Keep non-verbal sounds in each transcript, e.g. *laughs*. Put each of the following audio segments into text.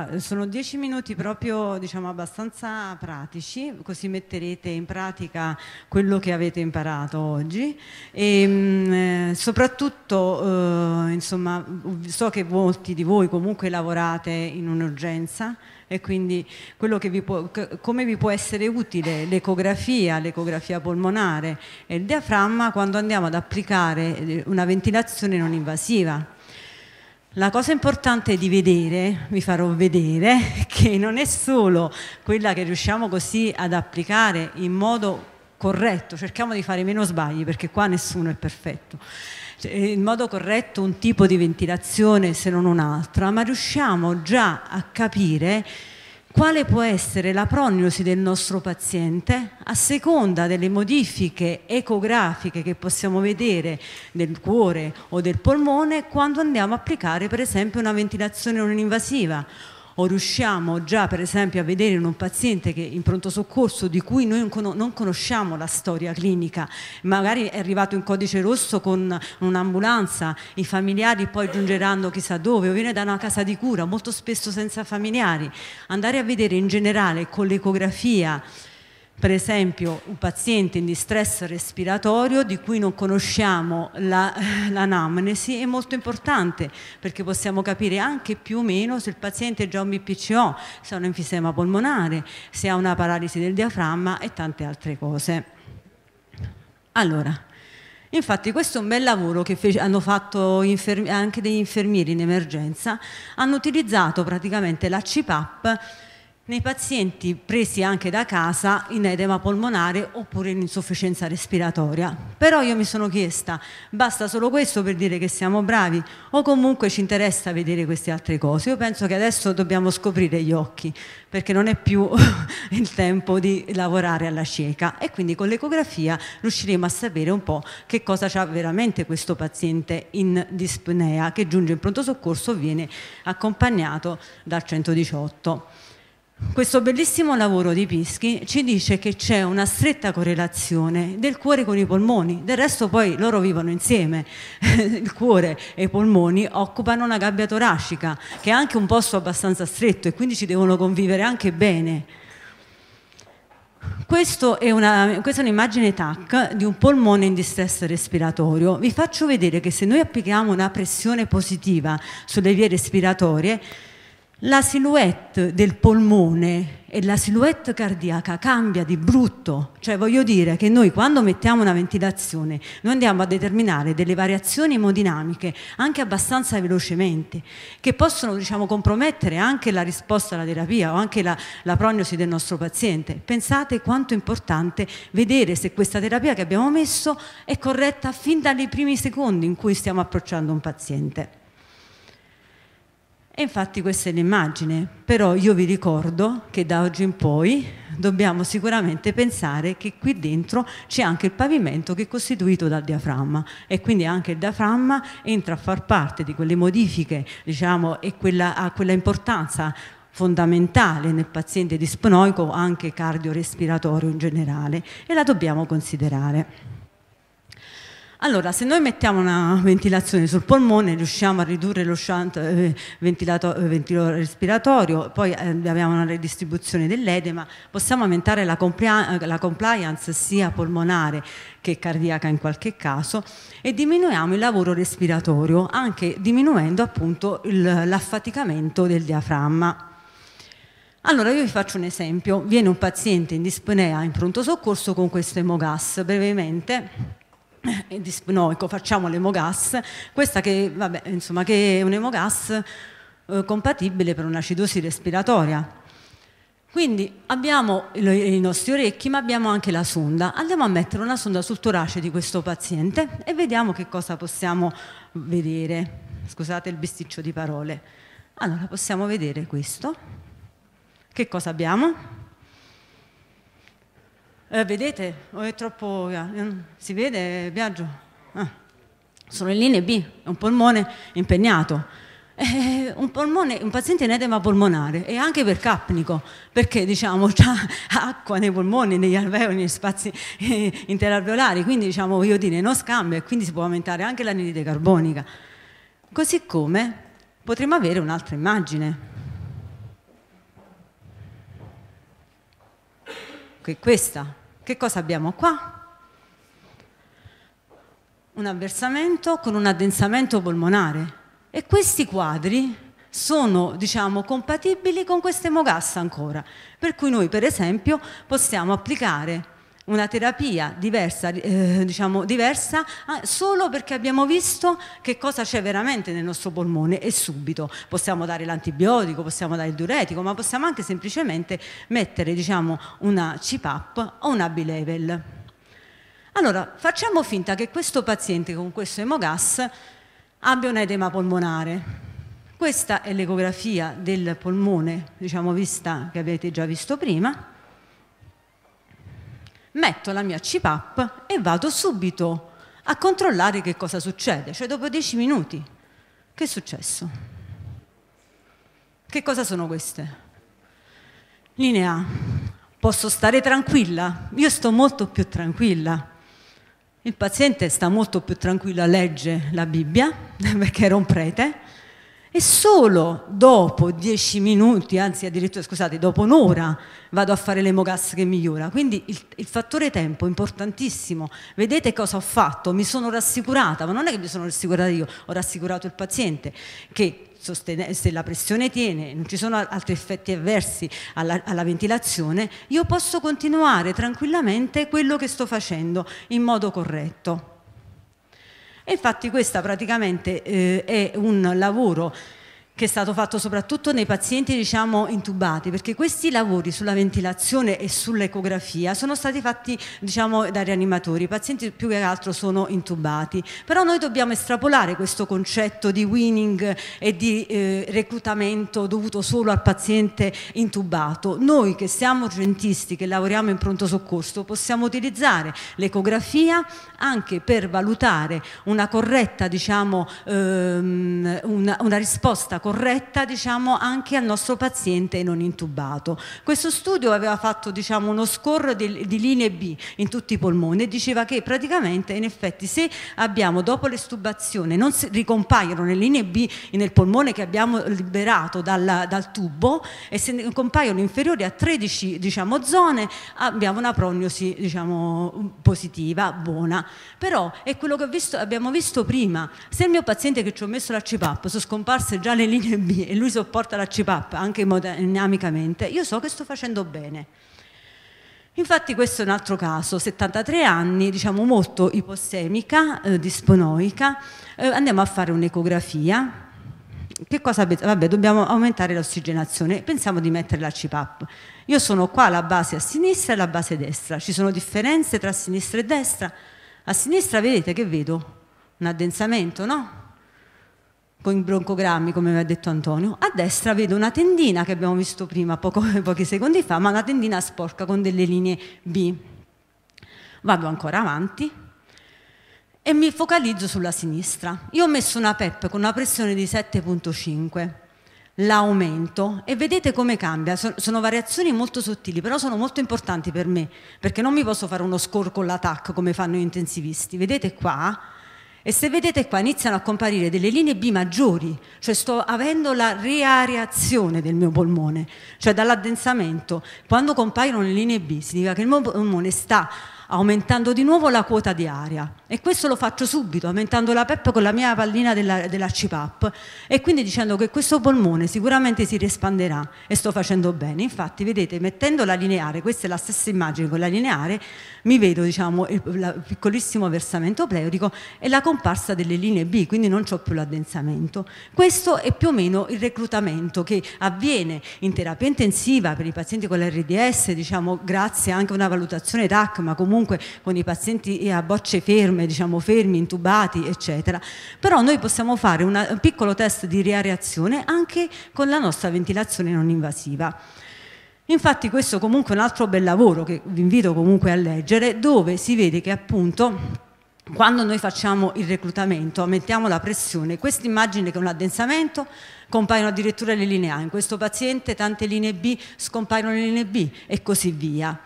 Ah, sono dieci minuti proprio diciamo, abbastanza pratici, così metterete in pratica quello che avete imparato oggi e ehm, mh, eh, soprattutto eh, insomma, so che molti di voi comunque lavorate in un'urgenza e quindi vi può, come vi può essere utile l'ecografia, l'ecografia polmonare e il diaframma quando andiamo ad applicare eh, una ventilazione non invasiva la cosa importante di vedere, vi farò vedere, *laughs* che non è solo quella che riusciamo così ad applicare in modo corretto, cerchiamo di fare meno sbagli perché qua nessuno è perfetto, cioè, eh, in modo corretto un tipo di ventilazione se non un'altra, ma riusciamo già a capire quale può essere la prognosi del nostro paziente a seconda delle modifiche ecografiche che possiamo vedere nel cuore o del polmone quando andiamo a applicare per esempio una ventilazione non invasiva o riusciamo già per esempio a vedere in un paziente che in pronto soccorso di cui noi non conosciamo la storia clinica, magari è arrivato in codice rosso con un'ambulanza, i familiari poi giungeranno chissà dove o viene da una casa di cura, molto spesso senza familiari, andare a vedere in generale con l'ecografia per esempio un paziente in distress respiratorio di cui non conosciamo la, eh, l'anamnesi è molto importante perché possiamo capire anche più o meno se il paziente è già un BPCO, se ha un enfisema polmonare, se ha una paralisi del diaframma e tante altre cose. Allora, Infatti questo è un bel lavoro che fece, hanno fatto infermi- anche degli infermieri in emergenza, hanno utilizzato praticamente la CPAP nei pazienti presi anche da casa in edema polmonare oppure in insufficienza respiratoria. Però io mi sono chiesta, basta solo questo per dire che siamo bravi o comunque ci interessa vedere queste altre cose? Io penso che adesso dobbiamo scoprire gli occhi perché non è più *laughs* il tempo di lavorare alla cieca e quindi con l'ecografia riusciremo a sapere un po' che cosa ha veramente questo paziente in dispnea che giunge in pronto soccorso o viene accompagnato dal 118. Questo bellissimo lavoro di Pischi ci dice che c'è una stretta correlazione del cuore con i polmoni, del resto poi loro vivono insieme, *laughs* il cuore e i polmoni occupano una gabbia toracica che è anche un posto abbastanza stretto e quindi ci devono convivere anche bene. È una, questa è un'immagine TAC di un polmone in distress respiratorio. Vi faccio vedere che se noi applichiamo una pressione positiva sulle vie respiratorie, la silhouette del polmone e la silhouette cardiaca cambia di brutto, cioè voglio dire che noi quando mettiamo una ventilazione noi andiamo a determinare delle variazioni emodinamiche anche abbastanza velocemente che possono diciamo, compromettere anche la risposta alla terapia o anche la, la prognosi del nostro paziente. Pensate quanto è importante vedere se questa terapia che abbiamo messo è corretta fin dai primi secondi in cui stiamo approcciando un paziente. E infatti questa è l'immagine, però io vi ricordo che da oggi in poi dobbiamo sicuramente pensare che qui dentro c'è anche il pavimento che è costituito dal diaframma e quindi anche il diaframma entra a far parte di quelle modifiche diciamo, e quella, ha quella importanza fondamentale nel paziente dispnoico anche cardiorespiratorio in generale e la dobbiamo considerare. Allora, se noi mettiamo una ventilazione sul polmone, riusciamo a ridurre lo shunt eh, ventilato, eh, ventilo respiratorio, poi eh, abbiamo una redistribuzione dell'edema, possiamo aumentare la, la compliance sia polmonare che cardiaca in qualche caso e diminuiamo il lavoro respiratorio, anche diminuendo appunto l'affaticamento del diaframma. Allora io vi faccio un esempio, viene un paziente in dispnea in pronto soccorso con questo emogas, brevemente dispnoico, ecco, facciamo l'emogas, questa che, vabbè, insomma, che è un emogas eh, compatibile per un'acidosi respiratoria. Quindi abbiamo i nostri orecchi ma abbiamo anche la sonda. Andiamo a mettere una sonda sul torace di questo paziente e vediamo che cosa possiamo vedere. Scusate il bisticcio di parole. Allora possiamo vedere questo. Che cosa abbiamo? Eh, vedete, o oh, è troppo... Eh, mm, si vede, Biagio? Eh, ah. Sono in linea B, è un polmone impegnato. Eh, un, polmone, un, paziente in edema polmonare e anche per capnico, perché diciamo ha *laughs* acqua nei polmoni, negli alveoli, negli spazi eh, interalveolari, quindi diciamo voglio dire non scambia e quindi si può aumentare anche l'anidride carbonica. Così come potremmo avere un'altra immagine. Che è questa. Che cosa abbiamo qua? Un avversamento con un addensamento polmonare. E questi quadri sono diciamo, compatibili con questa emogassa ancora, per cui noi per esempio possiamo applicare una terapia diversa, eh, diciamo, diversa ah, solo perché abbiamo visto che cosa c'è veramente nel nostro polmone e subito possiamo dare l'antibiotico, possiamo dare il diuretico, ma possiamo anche semplicemente mettere diciamo, una CPAP o una B-level. Allora, facciamo finta che questo paziente con questo emogas abbia un edema polmonare. Questa è l'ecografia del polmone, diciamo, vista che avete già visto prima metto la mia CPAP e vado subito a controllare che cosa succede, cioè dopo dieci minuti. Che è successo? Che cosa sono queste? Linea A, posso stare tranquilla? Io sto molto più tranquilla. Il paziente sta molto più tranquillo, legge la Bibbia, *laughs* perché era un prete, e solo dopo dieci minuti, anzi addirittura scusate, dopo un'ora vado a fare l'emogas che migliora. Quindi il, il, fattore tempo è importantissimo. Vedete cosa ho fatto? Mi sono rassicurata, ma non è che mi sono rassicurata io, ho rassicurato il paziente che se la pressione tiene, non ci sono altri effetti avversi alla, alla, ventilazione, io posso continuare tranquillamente quello che sto facendo in modo corretto. E infatti questo praticamente eh, è un lavoro che è stato fatto soprattutto nei pazienti diciamo, intubati, perché questi lavori sulla ventilazione e sull'ecografia sono stati fatti diciamo, da rianimatori, i pazienti più che altro sono intubati, però noi dobbiamo estrapolare questo concetto di winning e di eh, reclutamento dovuto solo al paziente intubato, noi che siamo urgentisti, che lavoriamo in pronto soccorso, possiamo utilizzare l'ecografia anche per valutare una corretta, diciamo, ehm, una, una risposta corretta corretta diciamo, anche al nostro paziente non intubato. Questo studio aveva fatto diciamo, uno score di, di, linee B in tutti i polmoni e diceva che praticamente in effetti se abbiamo dopo l'estubazione non si, ricompaiono le linee B nel polmone che abbiamo liberato dal, dal tubo e se ne compaiono inferiori a 13 diciamo, zone abbiamo una prognosi diciamo, positiva, buona. Però è quello che visto, abbiamo visto prima, se il mio paziente che ci ho messo la CPAP sono scomparse già le linee B e lui sopporta la CPAP anche dinamicamente, io so che sto facendo bene. Infatti questo è un altro caso, 73 anni, diciamo molto ipossemica, eh, disponoica, eh, andiamo a fare un'ecografia, che cosa Vabbè, dobbiamo aumentare l'ossigenazione, pensiamo di mettere la CPAP. Io sono qua la base a sinistra e la base destra, ci sono differenze tra sinistra e destra. A sinistra vedete che vedo? Un addensamento, no? con i broncogrammi, come mi ha detto Antonio, a destra vedo una tendina che abbiamo visto prima, poco, *laughs* pochi secondi fa, ma una tendina sporca con delle linee B. Vado ancora avanti e mi focalizzo sulla sinistra. Io ho messo una PEP con una pressione di 7.5, l'aumento e vedete come cambia. Sono variazioni molto sottili, però sono molto importanti per me, perché non mi posso fare uno score con l'attacco come fanno gli intensivisti. Vedete qua, e se vedete qua iniziano a comparire delle linee B maggiori, cioè sto avendo la reareazione del mio polmone, cioè dall'addensamento. Quando compaiono le linee B significa che il mio polmone sta aumentando di nuovo la quota di aria e questo lo faccio subito aumentando la PEP con la mia pallina della, della CPAP e quindi dicendo che questo polmone sicuramente si rispanderà e sto facendo bene infatti vedete mettendo la lineare questa è la stessa immagine con la lineare mi vedo diciamo il, la, piccolissimo versamento pleurico e la comparsa delle linee B quindi non ho più l'addensamento questo è più o meno il reclutamento che avviene in terapia intensiva per i pazienti con l'RDS diciamo grazie anche a una valutazione TAC ma comunque comunque con i pazienti eh, a bocce ferme, diciamo fermi, intubati, eccetera. Però noi possiamo fare una, un piccolo test di riareazione anche con la nostra ventilazione non invasiva. Infatti questo comunque è un altro bel lavoro che vi invito comunque a leggere, dove si vede che appunto quando noi facciamo il reclutamento aumentiamo la pressione, questa immagine che è un addensamento compaiono addirittura le linee A, in questo paziente tante linee B scompaiono le linee B e così via.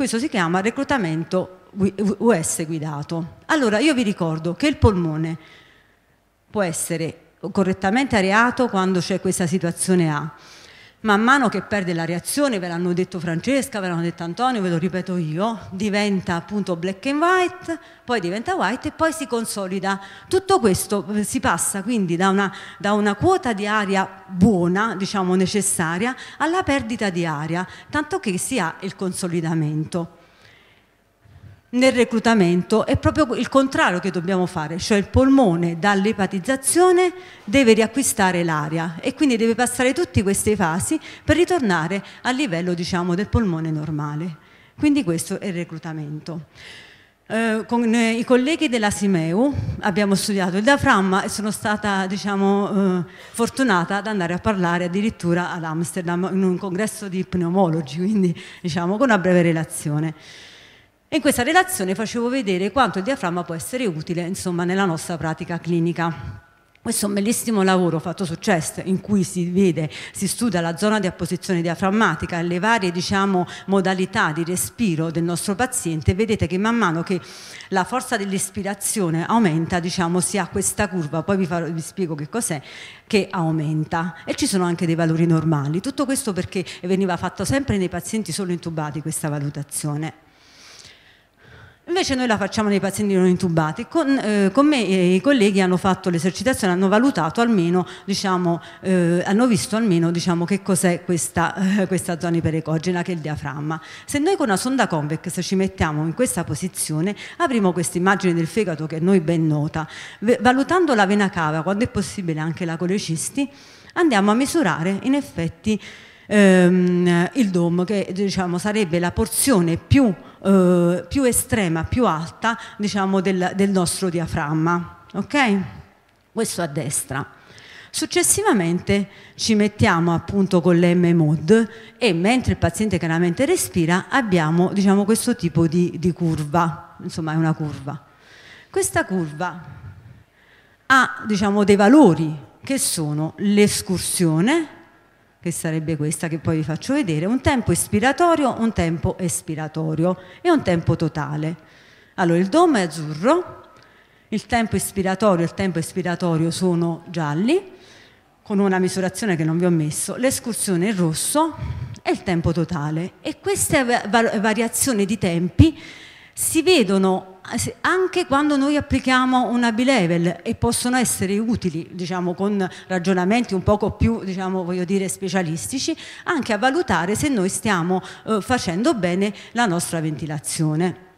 Questo si chiama reclutamento US guidato. Allora io vi ricordo che il polmone può essere correttamente areato quando c'è questa situazione A man mano che perde la reazione, ve l'hanno detto Francesca, ve l'hanno detto Antonio, ve lo ripeto io, diventa appunto black and white, poi diventa white e poi si consolida. Tutto questo eh, si passa quindi da una, da una quota di aria buona, diciamo necessaria, alla perdita di aria, tanto che si ha il consolidamento nel reclutamento è proprio il contrario che dobbiamo fare, cioè il polmone dall'epatizzazione deve riacquistare l'aria e quindi deve passare tutte queste fasi per ritornare al livello diciamo, del polmone normale. Quindi questo è il reclutamento. Eh, con eh, i colleghi della Simeu abbiamo studiato il diaframma e sono stata diciamo, eh, fortunata ad andare a parlare addirittura ad Amsterdam in un congresso di pneumologi, quindi diciamo, con una breve relazione. E in questa relazione facevo vedere quanto il diaframma può essere utile insomma, nella nostra pratica clinica. Questo è un bellissimo lavoro fatto su CEST in cui si vede, si studia la zona di apposizione diaframmatica e le varie diciamo, modalità di respiro del nostro paziente. Vedete che man mano che la forza dell'ispirazione aumenta, diciamo, si ha questa curva, poi vi, farò, vi spiego che cos'è, che aumenta. E ci sono anche dei valori normali. Tutto questo perché veniva fatto sempre nei pazienti solo intubati questa valutazione. Invece noi la facciamo nei pazienti non intubati. Con, eh, con me e i colleghi hanno fatto l'esercitazione, hanno valutato almeno, diciamo, eh, hanno visto almeno diciamo, che cos'è questa, eh, questa zona ipericogena che è il diaframma. Se noi con una sonda convex ci mettiamo in questa posizione avremo questa immagine del fegato che è noi ben nota. Valutando la vena cava, quando è possibile anche la colecisti, andiamo a misurare in effetti ehm, il DOM che diciamo, sarebbe la porzione più eh, più estrema, più alta diciamo, del, del nostro diaframma. Okay? Questo a destra. Successivamente ci mettiamo appunto con l'M-MOD e mentre il paziente chiaramente respira abbiamo diciamo, questo tipo di, di curva, insomma è una curva. Questa curva ha diciamo, dei valori che sono l'escursione, che sarebbe questa che poi vi faccio vedere, un tempo ispiratorio, un tempo espiratorio e un tempo totale. Allora il DOM è azzurro, il tempo ispiratorio e il tempo espiratorio sono gialli, con una misurazione che non vi ho messo, l'escursione è rosso e il tempo totale. E queste variazioni di tempi si vedono eh, anche quando noi applichiamo una B-level e possono essere utili, diciamo, con ragionamenti un poco più, diciamo, voglio dire, specialistici, anche a valutare se noi stiamo eh, facendo bene la nostra ventilazione.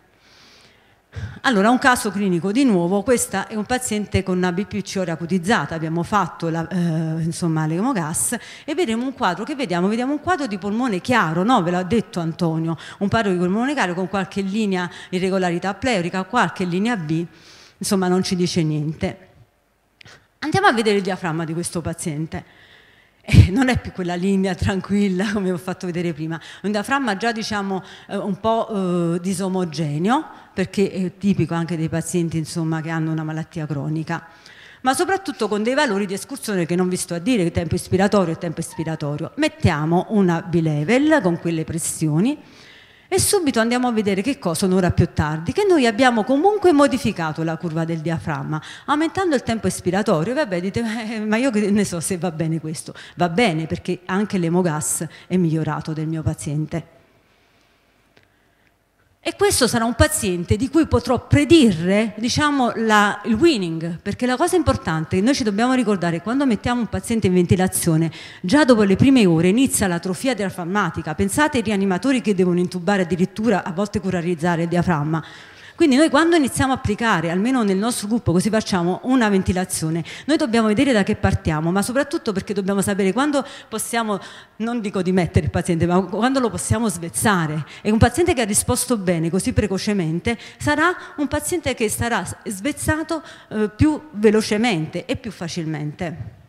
Allora, un caso clinico di nuovo, questo è un paziente con una BPC acutizzata, abbiamo fatto la, eh, insomma, l'emogas e vedremo un quadro, che vediamo? Vediamo un quadro di polmone chiaro, no? ve l'ha detto Antonio, un quadro di polmone chiaro con qualche linea irregolarità pleurica, qualche linea B, insomma non ci dice niente. Andiamo a vedere il diaframma di questo paziente eh, non è più quella linea tranquilla come ho fatto vedere prima, un diaframma già diciamo eh, un po' eh, disomogeneo perché è tipico anche dei pazienti insomma, che hanno una malattia cronica ma soprattutto con dei valori di escursione che non vi sto a dire, tempo ispiratorio e tempo ispiratorio. Mettiamo una bilevel con quelle pressioni e subito andiamo a vedere che cosa un'ora più tardi, che noi abbiamo comunque modificato la curva del diaframma, aumentando il tempo espiratorio, vabbè dite eh, ma io ne so se va bene questo, va bene perché anche l'emogas è migliorato del mio paziente. E questo sarà un paziente di cui potrò predire diciamo, la, il winning, perché la cosa importante che noi ci dobbiamo ricordare quando mettiamo un paziente in ventilazione, già dopo le prime ore inizia l'atrofia diaframmatica. Pensate ai rianimatori che devono intubare addirittura, a volte curarizzare il diaframma. Quindi noi quando iniziamo a applicare, almeno nel nostro gruppo, così facciamo una ventilazione, noi dobbiamo vedere da che partiamo, ma soprattutto perché dobbiamo sapere quando possiamo, non dico di mettere il paziente, ma quando lo possiamo svezzare. E un paziente che ha risposto bene così precocemente sarà un paziente che sarà svezzato eh, più velocemente e più facilmente.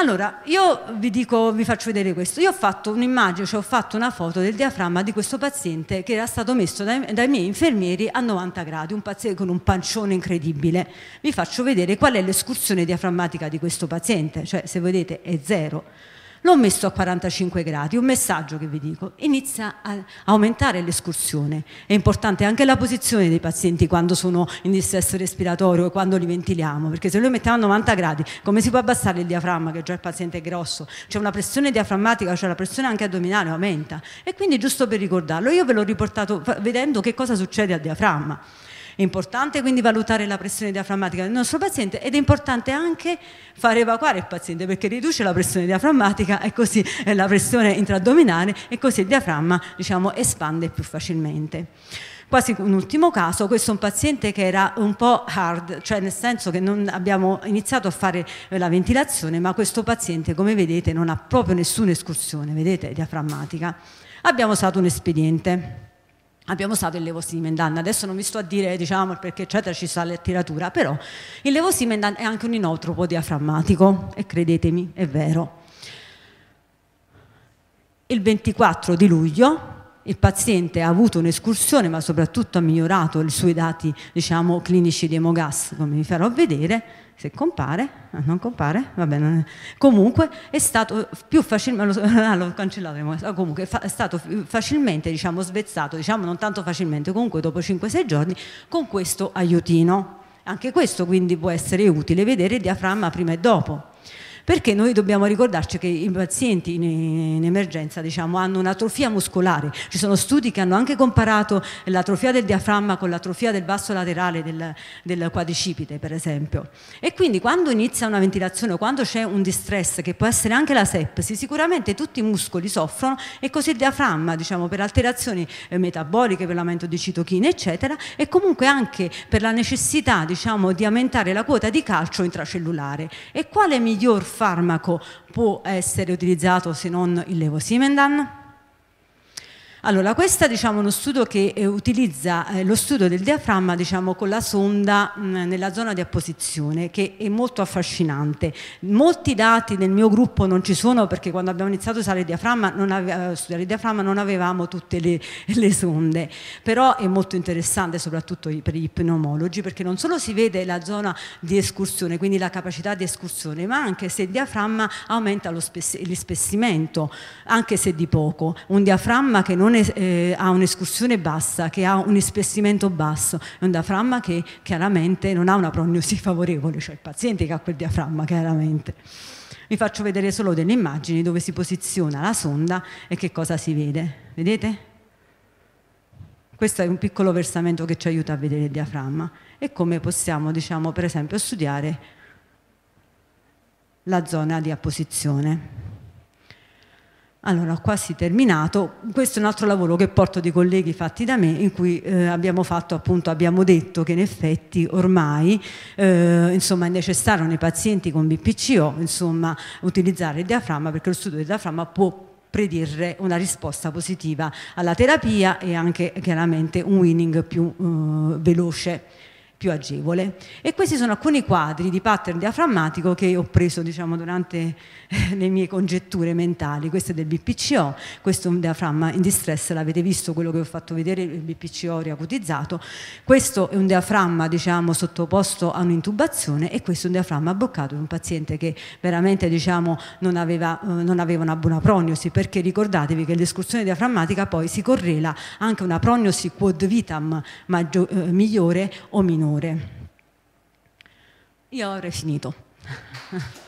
Allora, io vi, dico, vi faccio vedere questo. Io ho fatto un'immagine, cioè ho fatto una foto del diaframma di questo paziente che era stato messo dai, dai miei infermieri a 90 gradi, un paziente con un pancione incredibile. Vi faccio vedere qual è l'escursione diaframmatica di questo paziente, cioè se vedete è zero. L'ho messo a 45 gradi, un messaggio che vi dico, inizia a aumentare l'escursione. È importante anche la posizione dei pazienti quando sono in dissesto respiratorio e quando li ventiliamo, perché se noi mettiamo a 90 gradi, come si può abbassare il diaframma, che già il paziente è grosso? C'è una pressione diaframmatica, cioè la pressione anche addominale aumenta. E quindi giusto per ricordarlo, io ve l'ho riportato vedendo che cosa succede al diaframma. È importante quindi valutare la pressione diaframmatica del nostro paziente ed è importante anche far evacuare il paziente perché riduce la pressione diaframmatica e così eh, la pressione intraaddominale e così il diaframma diciamo, espande più facilmente quasi un ultimo caso, questo è un paziente che era un po' hard, cioè nel senso che non abbiamo iniziato a fare eh, la ventilazione, ma questo paziente come vedete non ha proprio nessuna escursione, vedete, diaframmatica. Abbiamo usato un espediente abbiamo usato il levosimendan. Adesso non vi sto a dire diciamo, perché eccetera, ci sta la letteratura, però il levosimendan è anche un inotropo diaframmatico e credetemi, è vero. Il 24 di luglio il paziente ha avuto un'escursione ma soprattutto ha migliorato i suoi dati diciamo, clinici di emogas, come vi farò vedere, se compare, eh, non compare, va bene, comunque è stato più facilmente, *laughs* ah, l'ho cancellato, eh, comunque è stato facilmente diciamo, svezzato, diciamo non tanto facilmente, comunque dopo 5-6 giorni con questo aiutino. Anche questo quindi può essere utile vedere il diaframma prima e dopo perché noi dobbiamo ricordarci che i pazienti in, in emergenza diciamo, hanno un'atrofia muscolare, ci sono studi che hanno anche comparato l'atrofia del diaframma con l'atrofia del basso laterale del, del quadricipite per esempio e quindi quando inizia una ventilazione, o quando c'è un distress che può essere anche la sepsi, sicuramente tutti i muscoli soffrono e così il diaframma diciamo, per alterazioni eh, metaboliche, per l'aumento di citochine eccetera e comunque anche per la necessità diciamo, di aumentare la quota di calcio intracellulare e quale miglior farmaco può essere utilizzato se non il levosimendan? Allora, questo diciamo, è uno studio che eh, utilizza eh, lo studio del diaframma diciamo, con la sonda mh, mm, nella zona di apposizione, che è molto affascinante. Molti dati nel mio gruppo non ci sono perché quando abbiamo iniziato a usare il diaframma non, aveva, studiare il diaframma, non avevamo tutte le, *laughs* le sonde, però è molto interessante soprattutto per gli pneumologi perché non solo si vede la zona di escursione, quindi la capacità di escursione, ma anche se il diaframma aumenta lo spessimento, anche se di poco. Un diaframma che non è eh, ha un'escursione bassa, che ha un espessimento basso, è un diaframma che chiaramente non ha una prognosi *laughs* favorevole, cioè il paziente che ha quel diaframma chiaramente. Vi faccio vedere solo delle immagini dove si posiziona la sonda e che cosa si vede. Vedete? Questo è un piccolo versamento che ci aiuta a vedere il diaframma e come possiamo, diciamo, per esempio, studiare la zona di apposizione. Allora, ho quasi terminato. Questo è un altro lavoro che porto dei colleghi fatti da me, in cui eh, abbiamo fatto appunto, abbiamo detto che in effetti ormai eh, insomma, è necessario nei pazienti con BPCO insomma, utilizzare il diaframma perché lo studio del diaframma può predire una risposta positiva alla terapia e anche chiaramente un winning più eh, veloce più agevole. E questi sono alcuni quadri di pattern diaframmatico che ho preso diciamo, durante eh, le mie congetture mentali. Questo è del BPCO, questo è un diaframma in distress, l'avete visto quello che ho fatto vedere, il BPCO riacutizzato. Questo è un diaframma diciamo, sottoposto a un'intubazione e questo è un diaframma bloccato di un paziente che veramente diciamo, non, aveva, eh, non, aveva, una buona prognosi, perché ricordatevi che l'escursione diaframmatica poi si correla anche a una prognosi quod vitam maggio, eh, migliore o minore onore. Io avrei finito. *laughs*